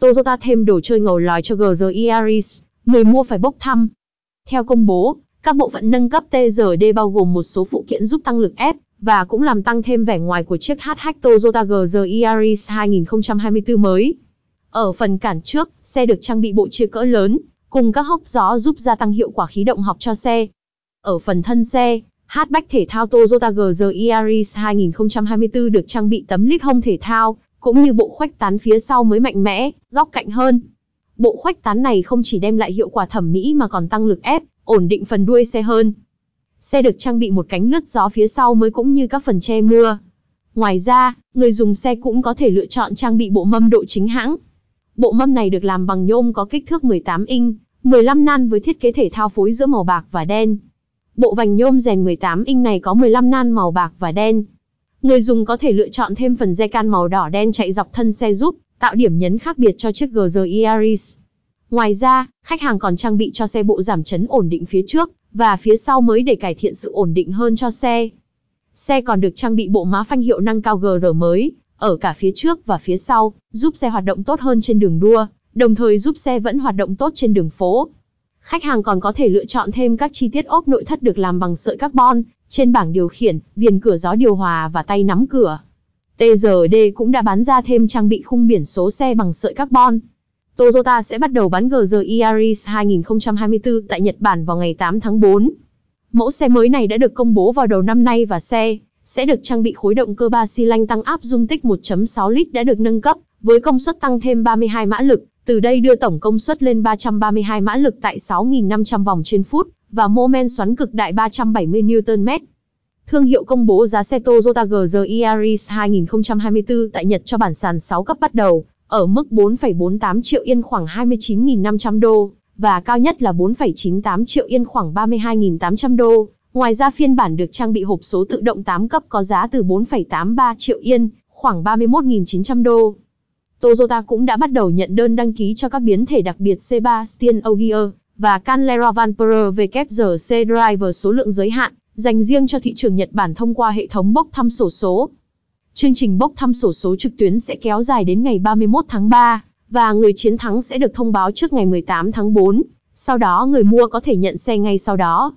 Toyota thêm đồ chơi ngầu lòi cho GR Yaris, người mua phải bốc thăm. Theo công bố, các bộ phận nâng cấp TRD bao gồm một số phụ kiện giúp tăng lực ép và cũng làm tăng thêm vẻ ngoài của chiếc hatchback Toyota GR Yaris 2024 mới. Ở phần cản trước, xe được trang bị bộ chia cỡ lớn, cùng các hốc gió giúp gia tăng hiệu quả khí động học cho xe. Ở phần thân xe, hatchback thể thao Toyota GR Yaris 2024 được trang bị tấm lít hông thể thao cũng như bộ khoách tán phía sau mới mạnh mẽ, góc cạnh hơn. Bộ khoách tán này không chỉ đem lại hiệu quả thẩm mỹ mà còn tăng lực ép, ổn định phần đuôi xe hơn. Xe được trang bị một cánh lướt gió phía sau mới cũng như các phần che mưa. Ngoài ra, người dùng xe cũng có thể lựa chọn trang bị bộ mâm độ chính hãng. Bộ mâm này được làm bằng nhôm có kích thước 18 inch, 15 nan với thiết kế thể thao phối giữa màu bạc và đen. Bộ vành nhôm rèn 18 inch này có 15 nan màu bạc và đen. Người dùng có thể lựa chọn thêm phần dây can màu đỏ đen chạy dọc thân xe giúp tạo điểm nhấn khác biệt cho chiếc GR Yaris. Ngoài ra, khách hàng còn trang bị cho xe bộ giảm chấn ổn định phía trước và phía sau mới để cải thiện sự ổn định hơn cho xe. Xe còn được trang bị bộ má phanh hiệu năng cao GR mới ở cả phía trước và phía sau, giúp xe hoạt động tốt hơn trên đường đua, đồng thời giúp xe vẫn hoạt động tốt trên đường phố. Khách hàng còn có thể lựa chọn thêm các chi tiết ốp nội thất được làm bằng sợi carbon trên bảng điều khiển, viền cửa gió điều hòa và tay nắm cửa. TRD cũng đã bán ra thêm trang bị khung biển số xe bằng sợi carbon. Toyota sẽ bắt đầu bán GR Yaris 2024 tại Nhật Bản vào ngày 8 tháng 4. Mẫu xe mới này đã được công bố vào đầu năm nay và xe sẽ được trang bị khối động cơ 3 xi lanh tăng áp dung tích 1.6 lít đã được nâng cấp với công suất tăng thêm 32 mã lực, từ đây đưa tổng công suất lên 332 mã lực tại 6.500 vòng trên phút và mô men xoắn cực đại 370 Nm. Thương hiệu công bố giá xe Toyota GR Yaris 2024 tại Nhật cho bản sàn 6 cấp bắt đầu, ở mức 4,48 triệu yên khoảng 29.500 đô, và cao nhất là 4,98 triệu yên khoảng 32.800 đô. Ngoài ra phiên bản được trang bị hộp số tự động 8 cấp có giá từ 4,83 triệu yên, khoảng 31.900 đô. Toyota cũng đã bắt đầu nhận đơn đăng ký cho các biến thể đặc biệt C3 Sebastian Ogier, và Canlera Vanperer WRC Driver số lượng giới hạn, dành riêng cho thị trường Nhật Bản thông qua hệ thống bốc thăm sổ số. Chương trình bốc thăm sổ số trực tuyến sẽ kéo dài đến ngày 31 tháng 3, và người chiến thắng sẽ được thông báo trước ngày 18 tháng 4, sau đó người mua có thể nhận xe ngay sau đó.